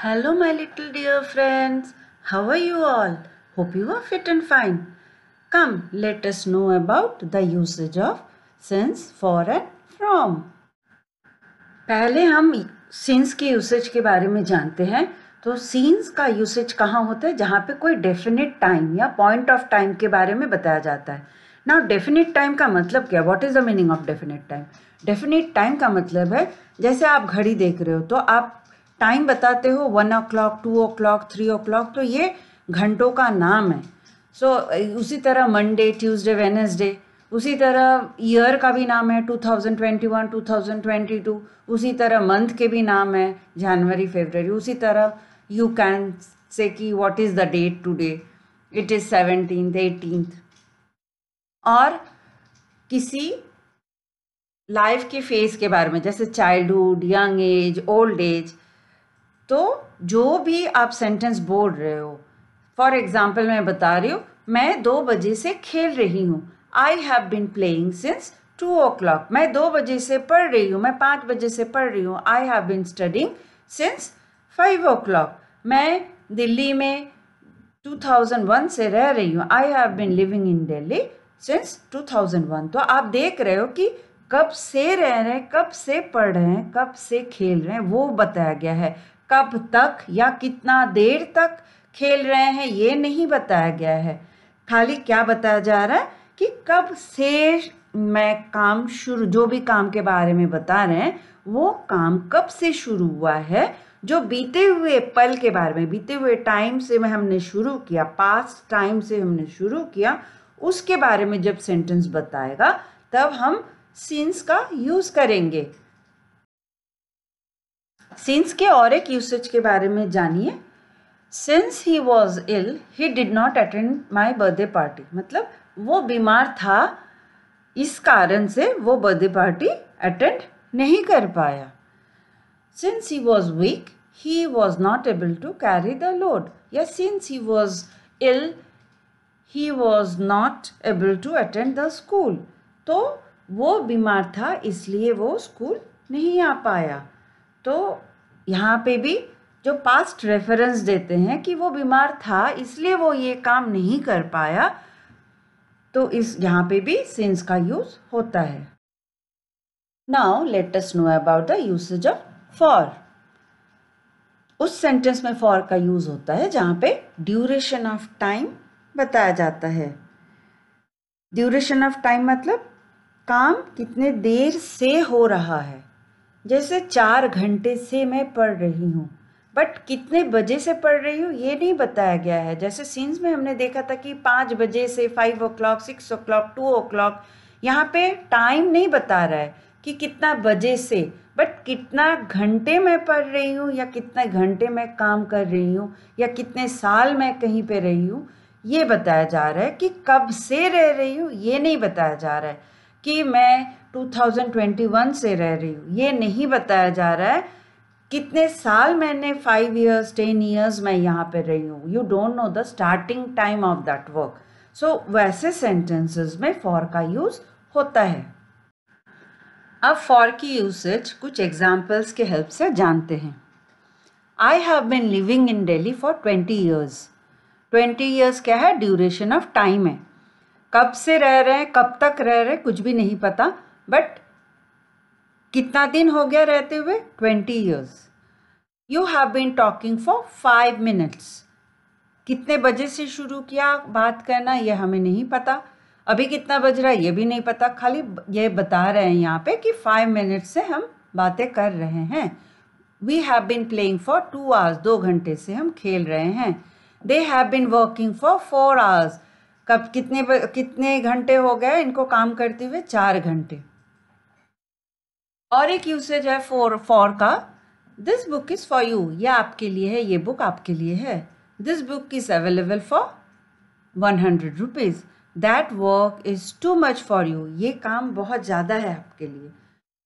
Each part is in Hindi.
Hello my little dear friends. How are you all? Hope you are fit and fine. Come, let us know about the usage of since, for and from. pehle hum since ki usage ke bare mein jante hain तो since का usage कहाँ होता है जहाँ पे कोई definite time या point of time के बारे में बताया जाता है नाउ डेफिनेट टाइम का मतलब क्या what is the meaning of definite time definite time का मतलब है जैसे आप घड़ी देख रहे हो तो आप टाइम बताते हो one o'clock two o'clock three o'clock तो ये घंटों का नाम है सो so, उसी तरह मंडे ट्यूसडे वेनसडे उसी तरह ईयर का भी नाम है 2021, 2022 उसी तरह मंथ के भी नाम है जनवरी फेबररी उसी तरह यू कैन से कि what is the date today it is seventeen eighteen और किसी लाइफ के फेज के बारे में जैसे childhood young age old age तो जो भी आप सेंटेंस बोल रहे हो फॉर एग्जाम्पल मैं बता रही हूँ मैं दो बजे से खेल रही हूँ I have been playing since two o'clock मैं दो बजे से पढ़ रही हूँ मैं पाँच बजे से पढ़ रही हूँ I have been studying since five o'clock मैं दिल्ली में 2001 से रह रही हूँ I have been living in Delhi since 2001 तो आप देख रहे हो कि कब से रह रहे हैं कब से पढ़ रहे हैं कब से खेल रहे हैं वो बताया गया है कब तक या कितना देर तक खेल रहे हैं ये नहीं बताया गया है खाली क्या बताया जा रहा है कि कब से मैं काम शुरू जो भी काम के बारे में बता रहे हैं वो काम कब से शुरू हुआ है जो बीते हुए पल के बारे में बीते हुए टाइम से हमने शुरू किया पास टाइम से हमने शुरू किया उसके बारे में जब सेंटेंस बताएगा तब हम सिंस का यूज़ करेंगे सिंस के और एक यूसेज के बारे में जानिए since he was ill he did not attend my birthday party मतलब वो बीमार था इस कारण से वो बर्थडे पार्टी अटेंड नहीं कर पाया since he was weak he was not able to carry the load या since he was ill he was not able to attend the school तो वो बीमार था इसलिए वो स्कूल नहीं आ पाया तो यहाँ पे भी जो पास्ट रेफरेंस देते हैं कि वो बीमार था इसलिए वो ये काम नहीं कर पाया तो इस यहाँ पे भी सेंस का यूज होता है now let us know about the usage of for उस सेंटेंस में फॉर का यूज होता है जहाँ पे ड्यूरेशन ऑफ टाइम बताया जाता है ड्यूरेशन ऑफ टाइम मतलब काम कितने देर से हो रहा है जैसे चार घंटे से मैं पढ़ रही हूँ बट कितने बजे से पढ़ रही हूँ ये नहीं बताया गया है जैसे सीन्स में हमने देखा था कि पाँच बजे से five o'clock six o'clock two o'clock यहाँ पे टाइम नहीं बता रहा है कि कितना बजे से बट कितना घंटे मैं पढ़ रही हूँ या कितने घंटे मैं काम कर रही हूँ या कितने साल मैं कहीं पे रही हूँ ये बताया जा रहा है कि कब से रह रही हूँ ये नहीं बताया जा रहा है कि मैं 2021 से रह रही हूँ ये नहीं बताया जा रहा है कितने साल मैंने फाइव ईयर्स टेन ईयर्स मैं यहाँ पे रही हूँ you don't know the starting time of that work so वैसे सेंटेंसेस में फॉर का यूज़ होता है अब फॉर की यूसेज कुछ एग्जाम्पल्स के हेल्प से जानते हैं I have been living in Delhi for twenty years twenty years क्या है ड्यूरेशन ऑफ टाइम है कब से रह रहे हैं कब तक रह रहे हैं कुछ भी नहीं पता बट कितना दिन हो गया रहते हुए twenty years you have been talking for five minutes कितने बजे से शुरू किया बात करना यह हमें नहीं पता अभी कितना बज रहा है ये भी नहीं पता खाली ये बता रहे हैं यहाँ पे कि फाइव मिनट से हम बातें कर रहे हैं we have been playing for two hours दो घंटे से हम खेल रहे हैं they have been working for four hours कब कितने कितने घंटे हो गए इनको काम करते हुए चार घंटे और एक यूसेज है फोर फॉर का this book is for you ये आपके लिए है ये बुक आपके लिए है this book is available for one hundred rupees that work is too much for you ये काम बहुत ज़्यादा है आपके लिए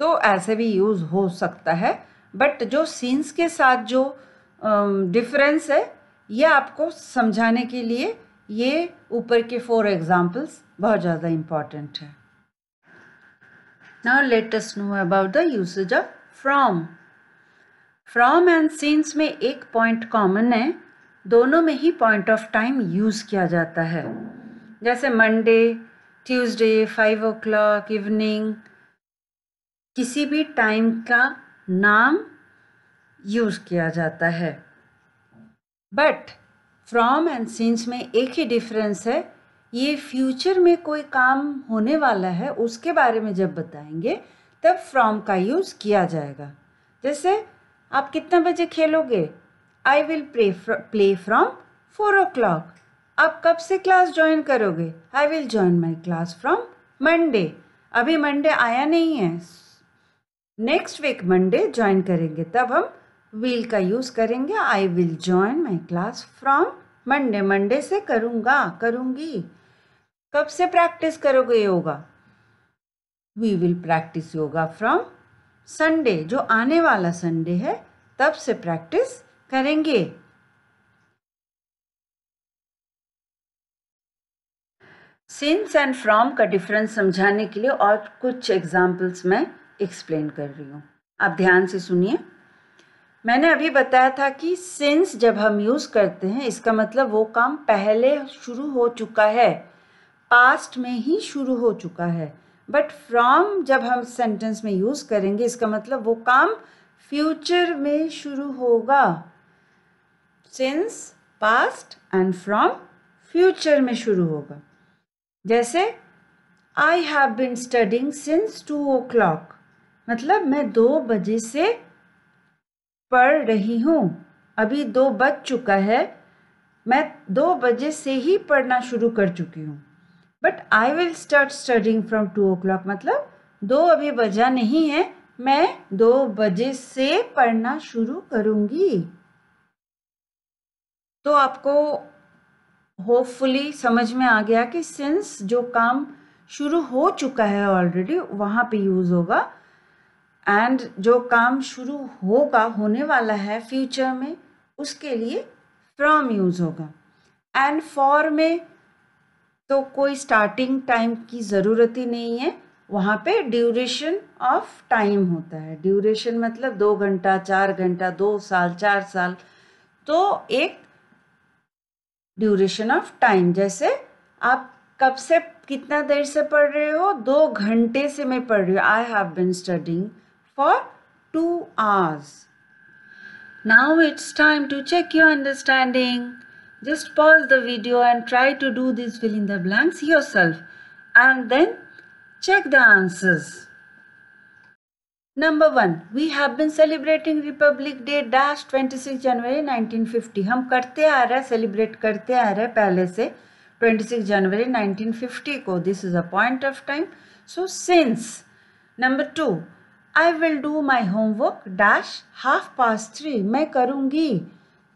तो ऐसे भी यूज़ हो सकता है बट जो सीन्स के साथ जो डिफरेंस um, है ये आपको समझाने के लिए ये ऊपर के फोर एग्जाम्पल्स बहुत ज़्यादा इम्पॉर्टेंट है Now let us know about the usage of from. from and since में एक पॉइंट कॉमन है दोनों में ही पॉइंट ऑफ टाइम यूज़ किया जाता है जैसे Monday Tuesday five o'clock evening किसी भी टाइम का नाम यूज़ किया जाता है बट फ्रॉम एंड सीन्स में एक ही डिफरेंस है ये फ्यूचर में कोई काम होने वाला है उसके बारे में जब बताएंगे तब फ्रॉम का यूज़ किया जाएगा जैसे आप कितना बजे खेलोगे I will play play from four o'clock आप कब से क्लास ज्वाइन करोगे I will join my class from Monday अभी मंडे आया नहीं है नेक्स्ट वीक मंडे ज्वाइन करेंगे तब हम विल का यूज़ करेंगे I will join my class from Monday Monday से करूँगा करूँगी कब से प्रैक्टिस करोगे yoga we will practice yoga from Sunday जो आने वाला संडे है तब से प्रैक्टिस करेंगे सिंस एंड फ्रॉम का डिफरेंस समझाने के लिए और कुछ एग्जाम्पल्स मैं एक्सप्लेन कर रही हूँ आप ध्यान से सुनिए मैंने अभी बताया था कि सिंस जब हम यूज़ करते हैं इसका मतलब वो काम पहले शुरू हो चुका है पास्ट में ही शुरू हो चुका है बट फ्रॉम जब हम सेंटेंस में यूज़ करेंगे इसका मतलब वो काम फ्यूचर में शुरू होगा since past and from future में शुरू होगा जैसे I have been studying since two o'clock मतलब मैं दो बजे से पढ़ रही हूँ अभी दो बज चुका है मैं दो बजे से ही पढ़ना शुरू कर चुकी हूँ but I will start studying from two o'clock मतलब दो अभी बजा नहीं है मैं दो बजे से पढ़ना शुरू करूँगी तो आपको होपफुली समझ में आ गया कि सिंस जो काम शुरू हो चुका है ऑलरेडी वहाँ पे यूज़ होगा एंड जो काम शुरू होगा होने वाला है फ्यूचर में उसके लिए फ्रॉम यूज़ होगा एंड फॉर में तो कोई स्टार्टिंग टाइम की ज़रूरत ही नहीं है वहाँ पे ड्यूरेशन ऑफ टाइम होता है ड्यूरेशन मतलब दो घंटा चार घंटा दो साल चार साल तो एक ड्यूरेशन ऑफ टाइम जैसे आप कब से कितना देर से पढ़ रहे हो दो घंटे से मैं पढ़ रही हूँ I have been studying for two hours now it's time to check your understanding just pause the video and try to do this fill in the blanks yourself and then check the answers. Number 1. We have been celebrating Republic Day dash 26 January 1950. We karte celebrate karte rahe pehle se 26 January 1950 ko. This is a point of time. So since. Number 2. I will do my homework dash half past 3. Main karungi.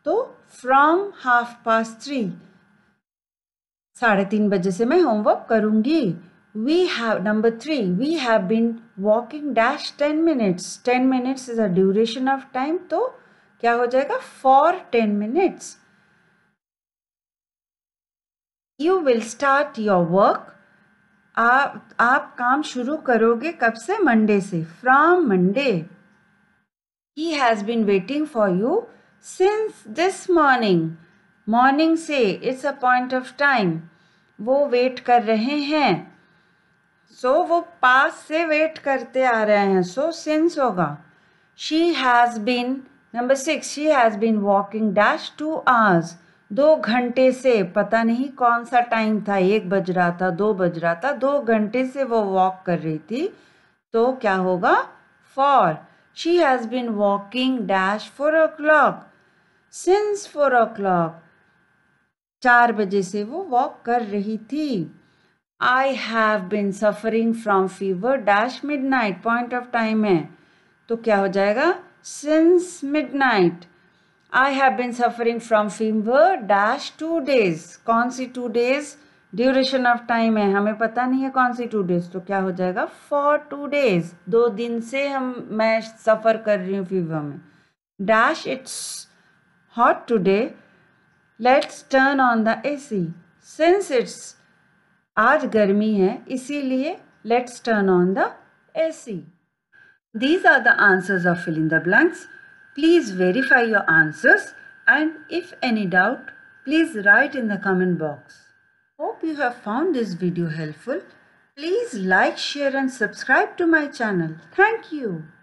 Toh from half past three साढ़े तीन बजे से मैं होमवर्क करूंगी we have number three we have been walking dash ten minutes ten minutes is a duration of time तो क्या हो जाएगा for ten minutes you will start your work आप आप काम शुरू करोगे कब से मंडे से from Monday he has been waiting for you since this morning morning से it's a point of time वो वेट कर रहे हैं सो so, वो पास से वेट करते आ रहे हैं सो सिंस होगा she has been number six she has been walking dash two hours दो घंटे से पता नहीं कौन सा टाइम था एक बज रहा था दो बज रहा था दो घंटे से वो वॉक कर रही थी तो क्या होगा for she has been walking dash four o'clock since four o'clock चार बजे से वो वॉक कर रही थी I have been suffering from fever dash midnight point of time है तो क्या हो जाएगा since midnight I have been suffering from fever dash two days कौन सी two days duration of time है हमें पता नहीं है कौन सी टू डेज तो क्या हो जाएगा फॉर टू डेज दो दिन से हम मैं सफ़र कर रही हूँ फीवर में dash it's hot today, let's turn on the AC. Since it's आज गर्मी है इसीलिए let's turn on the AC. These are the answers of fill in the blanks. Please verify your answers and if any doubt, please write in the comment box. Hope you have found this video helpful. Please like, share and subscribe to my channel. Thank you.